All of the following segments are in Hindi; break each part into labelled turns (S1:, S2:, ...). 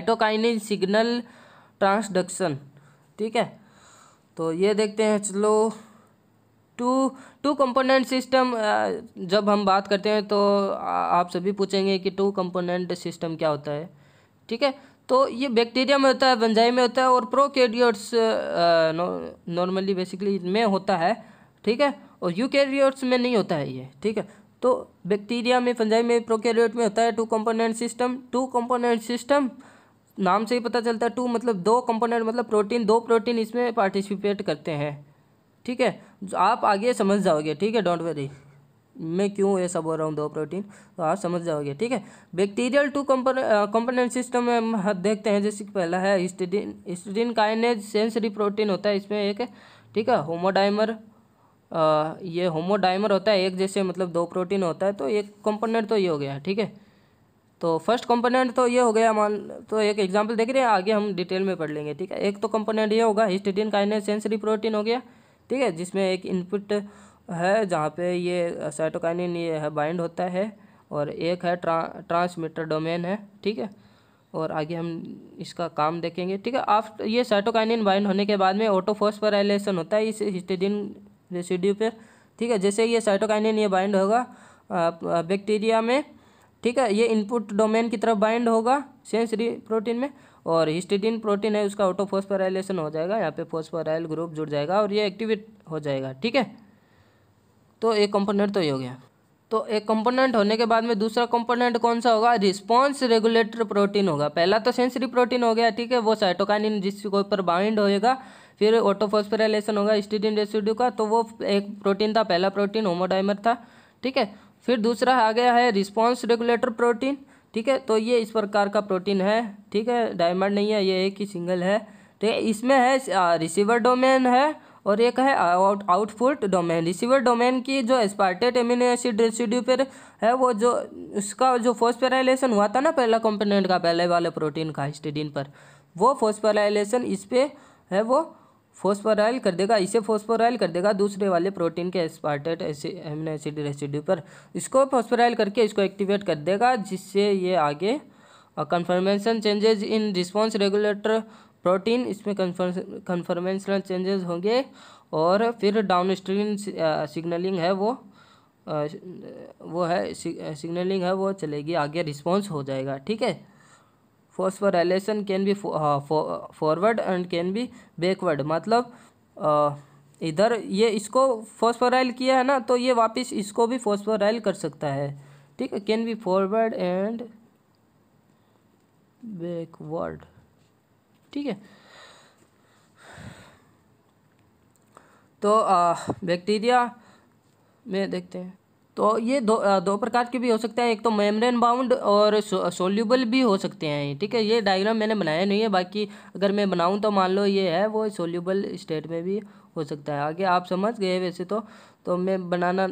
S1: साइटोकाइनिन सिग्नल ट्रांसडक्शन ठीक है तो ये देखते हैं चलो टू टू कंपोनेंट सिस्टम जब हम बात करते हैं तो आप सभी पूछेंगे कि टू कंपोनेंट सिस्टम क्या होता है ठीक है तो ये बैक्टीरिया में होता है बंजाई में होता है और प्रोकैरियोट्स नॉर्मली बेसिकली इनमें होता है ठीक है और यूकैरियोट्स में नहीं होता है ये ठीक है तो बैक्टीरिया में फंजाई में प्रोकैरियोट में होता है two component system two component system नाम से ही पता चलता है टू मतलब दो कंपोनेंट मतलब प्रोटीन दो प्रोटीन इसमें पार्टिसिपेट करते हैं ठीक है आप आगे समझ जाओगे ठीक है डोंट वेरी मैं क्यों ये सब बोल रहा हूँ दो प्रोटीन तो आप समझ जाओगे ठीक है बैक्टीरियल टू कंपोनेंट सिस्टम में हम देखते हैं जैसे पहला है histidine histidine kinase sensory protein होता है इसमें एक ठीक है होमोडाइमर ये होमोडाइमर होता है एक जैसे मतलब दो प्रोटीन होता है तो एक कंपोनेंट तो ये हो गया ठीक है तो फर्स्ट कंपोनेंट तो ये हो गया मान तो एक एग्जांपल देख रहे हैं आगे हम डिटेल में पढ़ लेंगे ठीक है एक तो कंपोनेंट ये होगा हिस्टिडिन काइनेज सेंसरी प्रोटीन हो गया ठीक है जिसमें एक इनपुट है जहाँ पे ये साइटोकाइनिन ये है बाइंड होता है और एक है ट्रा ट्रांसमीटर डोमेन है ठीक है और आगे हम इसका काम देखेंगे ठीक है आफ्ट ये साइटोकाइनिन बाइंड होने के बाद में ऑटोफोस्फोराइलेशन होता है इस हिस्टिडिन रेसिड्यू पर ठीक है जैसे ये साइटोकाइनिन ये बाइंड होगा बैक्टीरिया में ठीक है ये इनपुट डोमेन की तरफ बाइंड होगा सेंसरी प्रोटीन में और हिस्टिडिन प्रोटीन है उसका ऑटो फोस्फोराइलेशन हो जाएगा यहाँ पे फोस्फोराइल ग्रुप जुड़ जाएगा और ये एक्टिवेट हो जाएगा ठीक है तो एक कंपोनेंट तो ये हो गया तो एक कंपोनेंट होने के बाद में दूसरा कंपोनेंट कौन सा होगा रिस्पांस रेगुलेटर प्रोटीन होगा पहला तो सेंसरी प्रोटीन हो गया ठीक है वो साइटोकाइनिन जिसके ऊपर बाइंड होएगा फिर ऑटोफोस्फोराइलेशन होगा स्टीडिन रेसिड्यू का तो वो एक प्रोटीन था पहला प्रोटीन होमोडाइमर था ठीक है फिर दूसरा आ गया है रिस्पॉन्स रेगुलेटर प्रोटीन ठीक है तो ये इस प्रकार का प्रोटीन है ठीक है डायमंड नहीं है ये एक ही सिंगल है ठीक तो है इसमें है रिसीवर डोमेन है और एक है out output domain receiver domain की जो एस्पार्टेट एमिनो एसिड रेसिड्यू पर है वो जो उसका जो फोस्पेराइलेशन हुआ था ना पहला कंपोनेंट का पहले वाले प्रोटीन का हिस्टेडिन पर वो फोस्पेराइलेशन इस पर है वो फोस्फोराइल कर देगा इसे फोस्फोराइल कर देगा दूसरे वाले प्रोटीन के एस्पार्टेट एमिनो एसिड रेसिड्यू पर इसको फोस्फोराइल करके इसको एक्टिवेट कर देगा जिससे ये आगे conformation changes in response regulator protein इसमें कन्फर्मेशनल चेंजेस होंगे और फिर डाउन स्ट्रीम सिग्नलिंग है वो वो है सिग्नलिंग है वो चलेगी आगे रिस्पॉन्स हो जाएगा ठीक है phosphorylation can be forward and can be backward मतलब uh, इधर ये इसको फॉस्फोराइल किया है ना तो ये वापस इसको भी फॉस्फोराइल कर सकता है ठीक है can be forward and backward ठीक है तो बैक्टीरिया uh, में देखते हैं तो ये दो दो प्रकार के भी हो सकते हैं एक तो मेम्ब्रेन बाउंड और सोल्यूबल भी हो सकते हैं ठीक है ये डायग्राम मैंने बनाया नहीं है बाकी अगर मैं बनाऊँ तो मान लो ये है वो सोल्यूबल स्टेट में भी हो सकता है आगे आप समझ गए वैसे तो तो मैं बनाना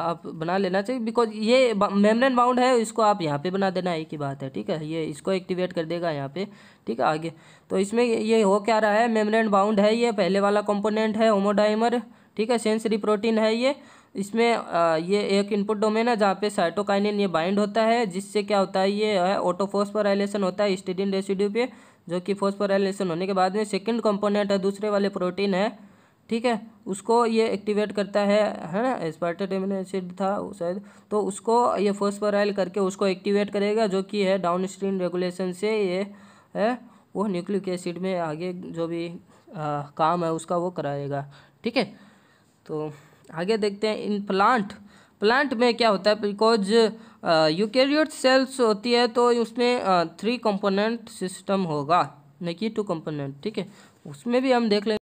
S1: आप बना लेना चाहिए बिकॉज ये मेम्ब्रेन बाउंड है इसको आप यहाँ पे बना देना एक ही बात है ठीक है ये इसको एक्टिवेट कर देगा यहाँ पे ठीक है आगे तो इसमें ये हो क्या रहा है मेम्ब्रेन बाउंड है ये पहले वाला कंपोनेंट है होमोडाइमर ठीक है सेंसरी प्रोटीन है ये इसमें ये एक इनपुट डोमेन है जहाँ पे साइटोकाइनिन ये बाइंड होता है जिससे क्या होता है ये है ऑटोफोस्फोराइलेशन होता है स्टेडिन रेसिड्यू पे जो कि फोस्फोराइलेशन होने के बाद में सेकंड कंपोनेंट है दूसरे वाले प्रोटीन है ठीक है उसको ये एक्टिवेट करता है है ना एस्पार्टेमिन एसिड था शायद तो उसको ये फोस्फोराइल करके उसको एक्टिवेट करेगा जो कि है डाउन स्ट्रीम रेगुलेशन से ये है वो न्यूक्लिक एसिड में आगे जो भी आ, काम है उसका वो कराएगा ठीक है तो आगे देखते हैं इन प्लांट प्लांट में क्या होता है बिकॉज यूकेरियोट सेल्स होती है तो उसमें थ्री कंपोनेंट सिस्टम होगा नहीं कि टू कंपोनेंट ठीक है उसमें भी हम देख लेंगे